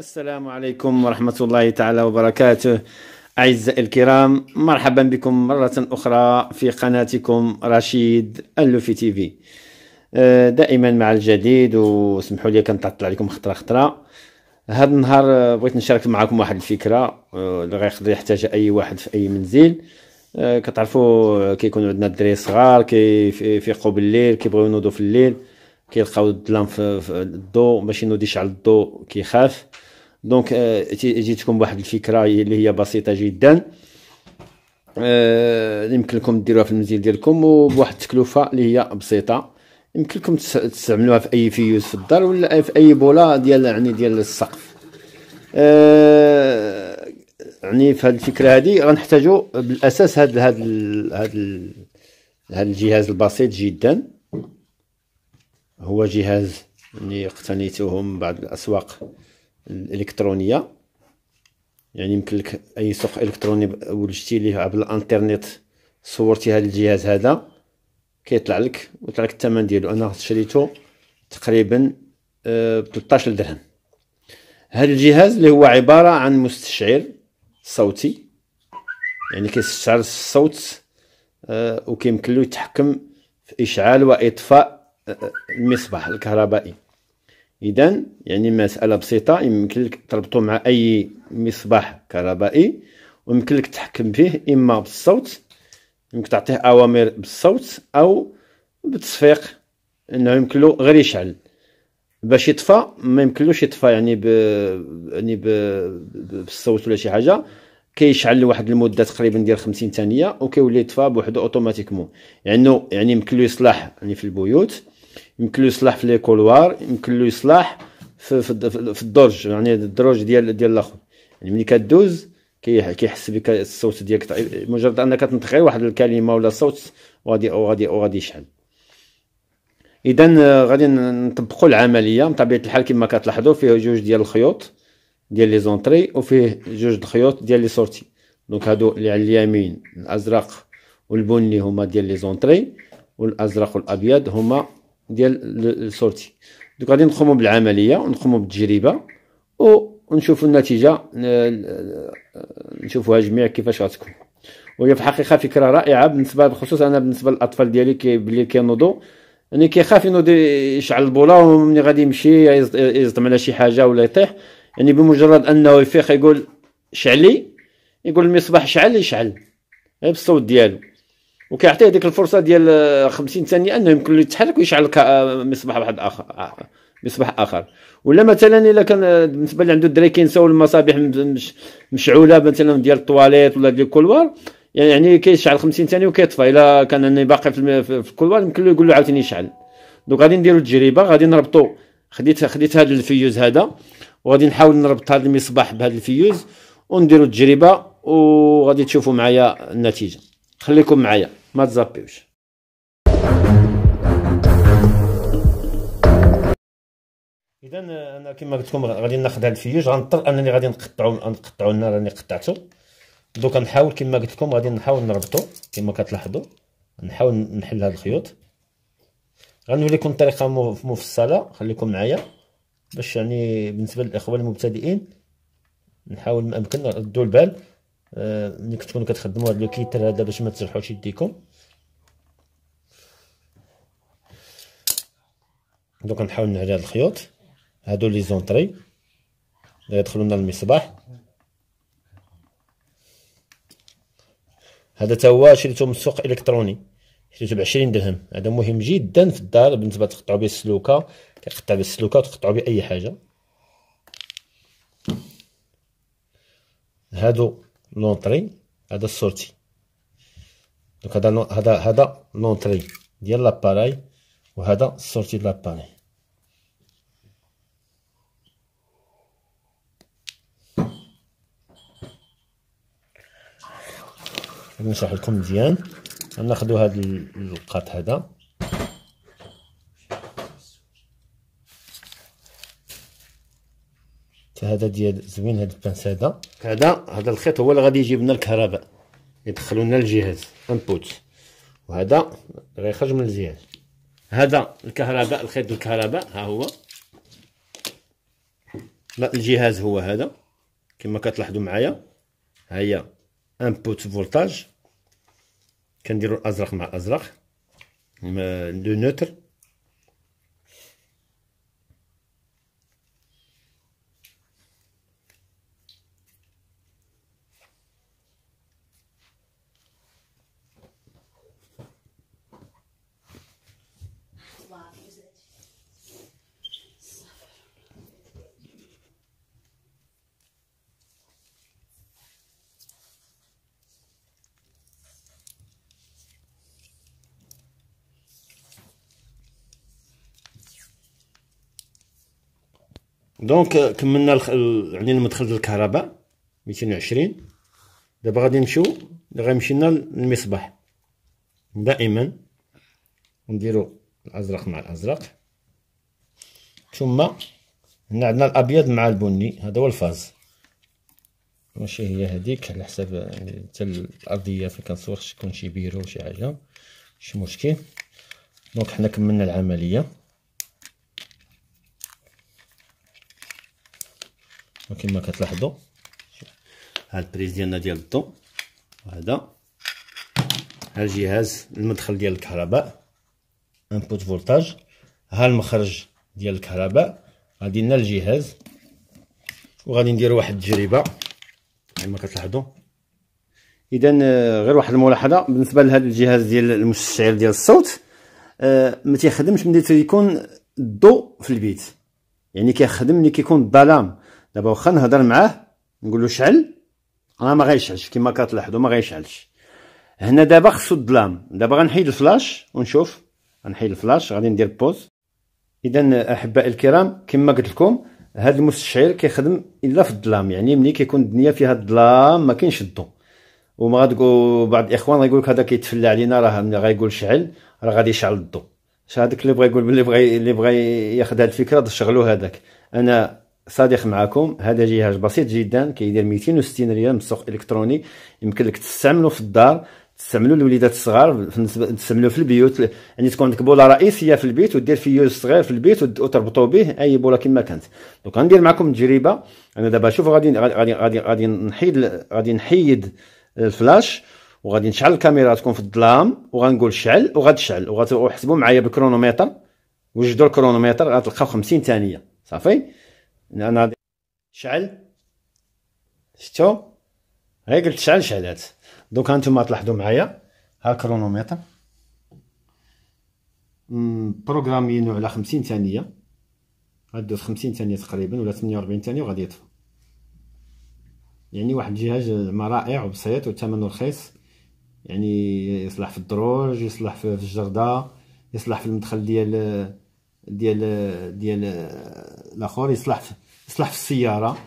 السلام عليكم ورحمة الله تعالى وبركاته أعزائي الكرام مرحبا بكم مرة أخرى في قناتكم رشيد اللوفي تي في آه، دائما مع الجديد وسمحوا لي كنطلع عليكم خطرة خطرة هذا النهار آه، بغيت نشارك معكم واحد الفكرة آه، اللي غيقدر يحتاجها أي واحد في أي منزل كتعرفوا كيكون عندنا الدراري صغار كيفيقوا بالليل كيبغيو ينوضوا في الليل كيلقاو الظلام في الضو باش ينوض يشعل الضو كيخاف دونك جيتكم بواحد الفكره اللي هي بسيطه جدا يمكن لكم ديروها في المنزل ديالكم وبواحد التكلفه اللي هي بسيطه يمكن لكم تستعملوها في اي فيوز في الدار ولا في اي بوله ديال يعني ديال السقف يعني في هذه الفكره هذه غنحتاجوا بالاساس هذا هذا هذا هذا الجهاز البسيط جدا هو جهاز يعني اقتنيته من بعض الاسواق الالكترونيه يعني يمكن لك اي سوق الكتروني ولجتي ليه عبر الانترنت صورتي هذا الجهاز هذا كيطلع لك ويطلع لك الثمن ديالو انا شريته تقريبا ب آه، 13 درهم هذا الجهاز اللي هو عباره عن مستشعر صوتي يعني كيستشعر الصوت آه، وكيمكن له يتحكم في اشعال واطفاء آه، المصباح الكهربائي اذا يعني مساله بسيطه يمكن لك تربطو مع اي مصباح كهربائي ويمكن لك تحكم فيه اما بالصوت يمكن تعطيه اوامر بالصوت او بالتصفيق انه يمكن له غير يشعل باش يطفى ما يمكنلوش يطفى يعني ب يعني ب... بالصوت ولا شي حاجه كيشعل لواحد المده تقريبا ديال 50 ثانيه وكيولي يطفى بوحدو اوتوماتيكمون يعني يعني يمكن له يصلح يعني في البيوت يمكن له يصلح في لي كولوار يمكن له يصلح في في, في الدرج يعني الدرج ديال ديال الاخر يعني ملي كدوز كيحس بك الصوت ديالك طيب، مجرد انك تنطق غير واحد الكلمه ولا صوت وغادي وغادي وغادي يشعل اذا غادي نطبقوا العمليه بطبيعه الحال كما كتلاحظوا فيها جوج ديال الخيوط ديال لي زونطري وفيه جوج الخيوط ديال لي سورتي دونك هادو اللي على اليمين الازرق والبني هما ديال لي زونطري والازرق والابيض هما ديال السورتي دونك غادي نقومو بالعمليه ونقومو بالتجربه ونشوفو النتيجه نشوفوها جميع كيفاش غتكون وهي في الحقيقه فكره رائعه بالنسبه بخصوص انا بالنسبه للاطفال ديالي كي باللي كينوضوا يعني كيخاف ينوض يشعل البوله وملي غادي يمشي يصدم على شي حاجه ولا يطيح يعني بمجرد انه يفيق يقول شعلي يقول المصباح شعل يشعل غير بالصوت ديالو وكيعطيه ديك الفرصه ديال 50 ثانيه انه يمكن له يتحرك ويشعل مصباح واحد اخر مصباح اخر ولا مثلا الا كان بالنسبه اللي عنده الدراري كينساو المصابيح مش مشعوله مثلا ديال الطواليت ولا ديال الكولوار يعني كيشعل 50 ثانيه وكيطفى الا كان اني باقي في الكولوار يمكن له يقول له عاوتاني يشعل دونك غادي نديرو تجربه غادي نربطو خديت خديت هذا الفيوز هذا وغادي نحاول نربط هذا المصباح بهذا الفيوز ونديروا التجربه وغادي تشوفوا معايا النتيجه خليكم معايا ما تزابيوش اذا انا كما قلت لكم غادي ناخذ هذا الفيوج غنضطر انني غادي نقطعو نقطعو النار راني قطعته دوكا نحاول كما قلت لكم غادي نحاول نربطو كما كتلاحظوا نحاول نحل هاد الخيوط غنوريكم طريقه مفصله خليكم معايا باش يعني بالنسبه للاخوان المبتدئين نحاول ما امكن ردوا البال ملي آه كتكونوا كتخدموا هذا لوكيتر هذا باش ما تجرحوش يديكم دونك نحاول نعلي هاد الخيوط هادو لي زونطري اللي غيدخلوا لنا المصباح هذا تا هو شريته من السوق الالكتروني شريته ب 20 درهم هذا مهم جدا في الدار بالنسبه تقطعوا به السلوكه كتقطع به السلوكه وتقطعوا به اي حاجه هادو لونطري هذا السورتي دونك هذا هذا هذا لونطري ديال لاباراي وهذا السورتي ديال لاباراي نشرح لكم مزيان ناخذ هذا اللقاط هذا هذا ديال زوين هذا البانس هذا هذا هذا الخيط هو اللي غادي يجيب لنا الكهرباء يدخلوا لنا الجهاز انبوت وهذا غيخرج من الجهاز هذا الكهرباء الخيط الكهرباء ها هو لا الجهاز هو هذا كما كتلاحظوا معايا ها هي انبوت فولتاج كنديروا الازرق مع الازرق لو نوتر دونك آه، كملنا الخ... يعني المدخل للكهرباء 220 دابا غادي نمشيو غنمشي لنا للمصباح دائما نديرو الازرق مع الازرق ثم هنا عندنا الابيض مع البني هذا هو الفاز ماشي هي هذيك على حساب يعني حتى الارضيه فين كنصور تكون شي بيرو شي حاجه شي مشكل دونك حنا كملنا العمليه كما كتلاحظوا ها البريز ديالنا ديال الضو هذا ها الجهاز المدخل ديال الكهرباء انبوت فولتاج ها المخرج ديال الكهرباء غادي لنا الجهاز وغادي ندير واحد التجربه كما كتلاحظوا اذا آه، غير واحد الملاحظه بالنسبه لهذا الجهاز ديال المستشعر ديال الصوت آه، ما تيخدمش ملي تيكون الضوء في البيت يعني كيخدم ملي كيكون الظلام دابا واخا نهضر معاه نقول له شعل راه ما غايشعلش كيما كتلاحظوا ما غايشعلش هنا دابا خصو الظلام دابا غنحيد الفلاش ونشوف غنحيد الفلاش غادي ندير بوز اذا احبائي الكرام كما قلت لكم هذا المستشعر كيخدم الا في الظلام يعني ملي كيكون الدنيا فيها الظلام ما كاينش الضو وما غتقول بعض الاخوان غيقول لك هذا كيتفلى علينا راه ملي غيقول شعل راه غادي يشعل الضو هذاك اللي بغى يقول اللي بغى اللي بغى ياخذ هذه الفكره شغلو هذاك انا صادق معكم هذا جهاز بسيط جدا كيدير 260 ريال من السوق الالكتروني يمكن لك تستعملو في الدار تستعملو الوليدات الصغار تستعملو في البيوت يعني تكون عندك بوله رئيسيه في البيت ودير في يوز صغير في البيت وتربطو به اي بوله كما كانت دونك غندير معكم تجربه انا دابا شوف غادي غادي غادي غادي نحيد غادي نحيد الفلاش وغادي نشعل الكاميرا تكون في الظلام وغنقول شعل وغتشعل وغتحسبوا معايا بالكرونوميتر وجدوا الكرونوميتر غتلقاو 50 ثانيه صافي من انا شعل شفتو غير قلت شعل شعلات دوك هانتوما تلاحظوا معايا ها الكرونوميتر بروغرامينو على خمسين ثانيه غدوز خمسين ثانيه تقريبا ولا 48 ثانيه وغادي يطفى يعني واحد الجهاز زعما رائع وبسيط وثمنه رخيص يعني يصلح في الدروج يصلح في الجرده يصلح في المدخل ديال ديال ديال الاخر يصلح يصلح في السياره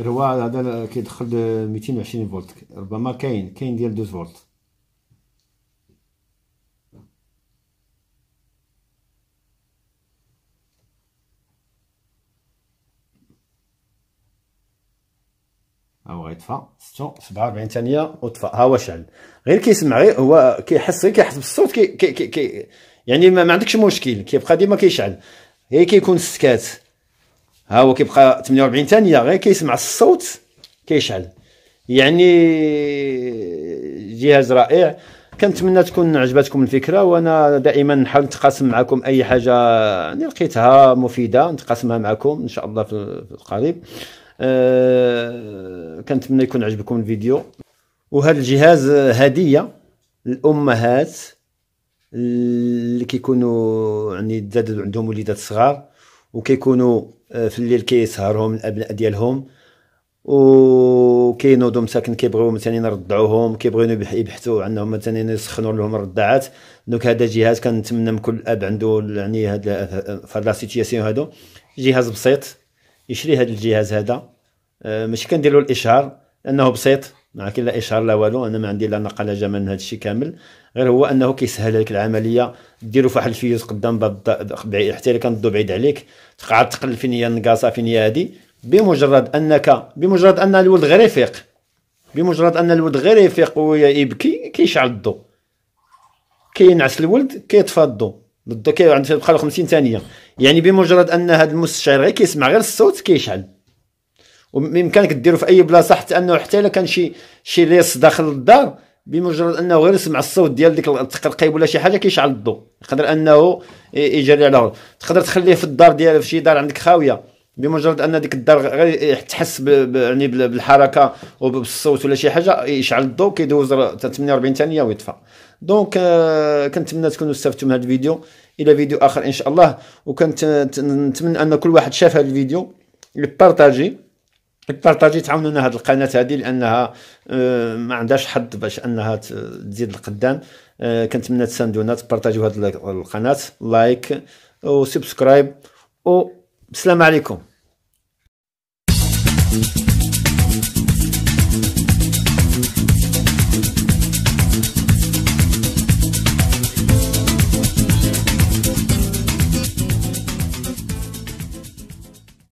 هو هذا كيدخل 220 فولت ربما كاين كاين ديال 12 فولت هو غيطفى 6 47 ثانيه وطفى ها هو شعل غير كيسمع غير هو كيحس غير كيحس بالصوت كي كي كي يعني ما, ما عندكش مشكل كيبقى ديما كيشعل هي كيكون السكات ها هو كيبقى 48 ثانيه غير كيسمع الصوت كيشعل يعني جهاز رائع كنتمنى تكون عجبتكم الفكره وانا دائما نحاول نتقاسم معكم اي حاجه يعني لقيتها مفيده نتقاسمها معكم ان شاء الله في القريب أه كنتمنى يكون عجبكم الفيديو وهذا الجهاز هديه للامهات اللي كيكونوا يعني تزادوا عندهم وليدات صغار وكيكونوا آه، في الليل كيسهرهم الابناء ديالهم وكينوضوا مساكن كيبغيو مثلا يرضعوهم كيبغيو يبحثوا عنهم مثلا يسخنوا لهم الرضاعات دونك هذا جهاز كنتمنى من كل اب عنده يعني هذا في لا سيتياسيون هادو جهاز بسيط يشري هذا الجهاز هذا آه، ماشي كنديروا الاشهار لانه بسيط ما كاين لا اشهار لا والو انا ما عندي لا نقله جمال من هذا الشيء كامل غير هو انه كيسهل لك العمليه ديرو فواحد الفيوز قدام باب بعيد حتى كان كنضو بعيد عليك تقعد تقلب فين هي النقاصه فين هي هذه بمجرد انك بمجرد ان الولد غير يفيق بمجرد ان الولد غير يفيق ويبكي كيشعل الضو كينعس الولد كيطفى الضو الضو كيبقى عنده 50 ثانيه يعني بمجرد ان هذا المستشعر غير كيسمع غير الصوت كيشعل وبامكانك ديرو في اي بلاصه حتى انه حتى الا كان شي شي ليس داخل الدار بمجرد انه غير يسمع الصوت ديال ديك التقرقيب ولا شي حاجه كيشعل الضوء يقدر انه يجري على تقدر تخليه في الدار ديال في شي دار عندك خاويه بمجرد ان ديك الدار غير تحس يعني بالحركه وبالصوت ولا شي حاجه يشعل الضوء كيدوز 48 ثانيه ويطفى دونك آه، كنتمنى تكونوا استفدتوا من هذا الفيديو الى فيديو اخر ان شاء الله وكنت نتمنى ان كل واحد شاف هذا الفيديو يبارطاجي بارطاجي تعاونونا هذه القناه هذه لانها آه، ما عندهاش حد باش انها تزيد القدام آه، كنتمنى تساندونا تبارطاجيو هذه القناه لايك وسبسكرايب وبسلام عليكم